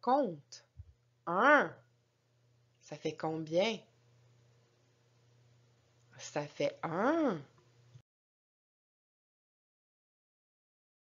compte 1 ça fait combien ça fait 1